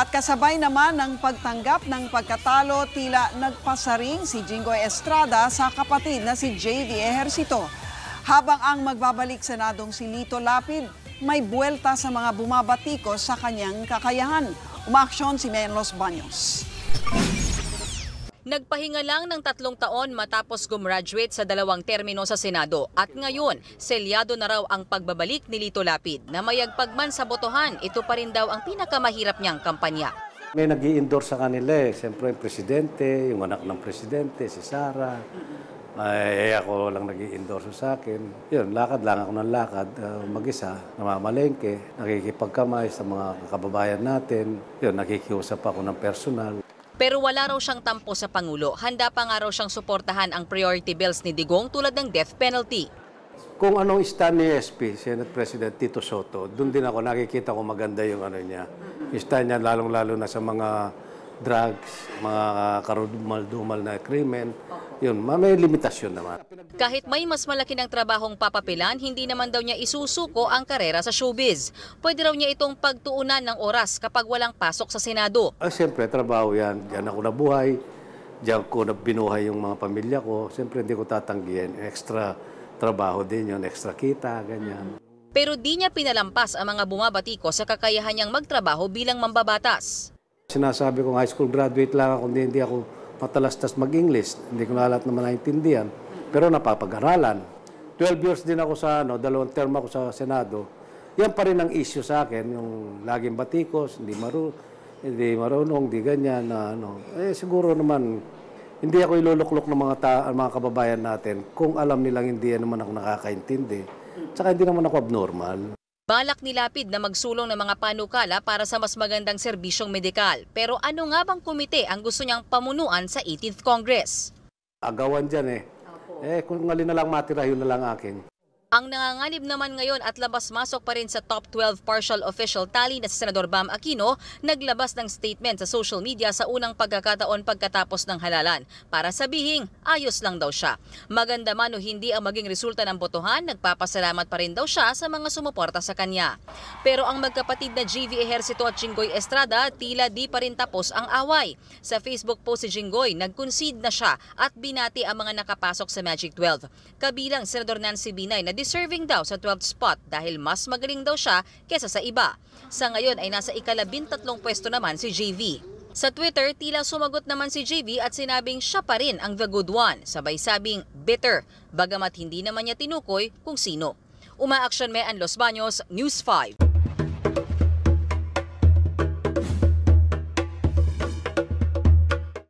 At kasabay naman ng pagtanggap ng pagkatalo, tila nagpasaring si Jingoy Estrada sa kapatid na si JV Ejercito. Habang ang magbabalik senadong si Lito Lapid, may buwelta sa mga bumabatikos sa kanyang kakayahan. Umaksyon si Menlos Baños. Nagpahinga lang ng tatlong taon matapos gumraduate sa dalawang termino sa Senado at ngayon, selyado na raw ang pagbabalik ni Lito Lapid na mayagpag man sa botohan, ito pa rin daw ang pinakamahirap niyang kampanya. May nag endorse sa kanila eh. Siyempre yung presidente, yung anak ng presidente, si Sara. Ay, ako lang nag endorse sa akin. Yun, lakad lang ako ng lakad. Uh, mag-isa, namamalengke, nakikipagkamay sa mga kababayan natin. Yun, nakikiusap ako ng personal. Pero wala raw siyang tampo sa Pangulo. Handa pa nga raw siyang suportahan ang priority bills ni Digong tulad ng death penalty. Kung anong stand ni SP, Senate President Tito Soto, doon din ako nakikita ko maganda yung ano niya. Stand niya lalong-lalo na sa mga drugs, mga karumal-dumal na krimen. Yun, may limitasyon naman. Kahit may mas malaki ng trabahong papapilan, hindi naman daw niya isusuko ang karera sa showbiz. Pwede raw niya itong pagtuunan ng oras kapag walang pasok sa Senado. Ah, Siyempre, trabaho yan. Diyan ako nabuhay. Diyan ko binuhay yung mga pamilya ko. Siyempre, hindi ko tatanggihan. Extra trabaho din yun, extra kita, ganyan. Pero di niya pinalampas ang mga bumabatiko sa kakayahan niyang magtrabaho bilang mambabatas. Sinasabi kong high school graduate lang ako, hindi, hindi ako matalastas mag-English. Hindi ko na lahat naman naintindihan. Pero napapag-aralan. 12 years din ako sa, ano, dalawang term ako sa Senado. Yan pa rin ang issue sa akin, yung laging batikos, hindi maru hindi marunong, hindi ganyan, na ano. Eh, siguro naman, hindi ako iluluklok ng mga, ta mga kababayan natin kung alam nilang hindi naman ako nakakaintindi. Tsaka hindi naman ako abnormal. Balak ni Lapid na magsulong ng mga panukala para sa mas magandang serbisyong medikal. Pero ano nga bang komite ang gusto niyang pamunuan sa 18th Congress? Agawan dyan eh. Opo. Eh kung alin na lang matira, yun na lang akin. Ang nanganganib naman ngayon at labas-masok pa rin sa top 12 partial official tally na si Senador Bam Aquino naglabas ng statement sa social media sa unang pagkakataon pagkatapos ng halalan para sabihing ayos lang daw siya. Maganda man o hindi ang maging resulta ng botohan, nagpapasalamat pa rin daw siya sa mga sumuporta sa kanya. Pero ang magkapatid na JV Ejercito at Jinggoy Estrada tila di pa rin tapos ang away. Sa Facebook po si Jinggoy, nag-concede na siya at binati ang mga nakapasok sa Magic 12. Kabilang Senador Nancy Binay na deserving daw sa 12th spot dahil mas magaling daw siya kesa sa iba. Sa ngayon ay nasa ikalabintatlong pwesto naman si JV. Sa Twitter, tila sumagot naman si JV at sinabing siya pa rin ang the good one, sabay sabing bitter, bagamat hindi naman niya tinukoy kung sino. Umaaksyon ang Los Baños, News 5.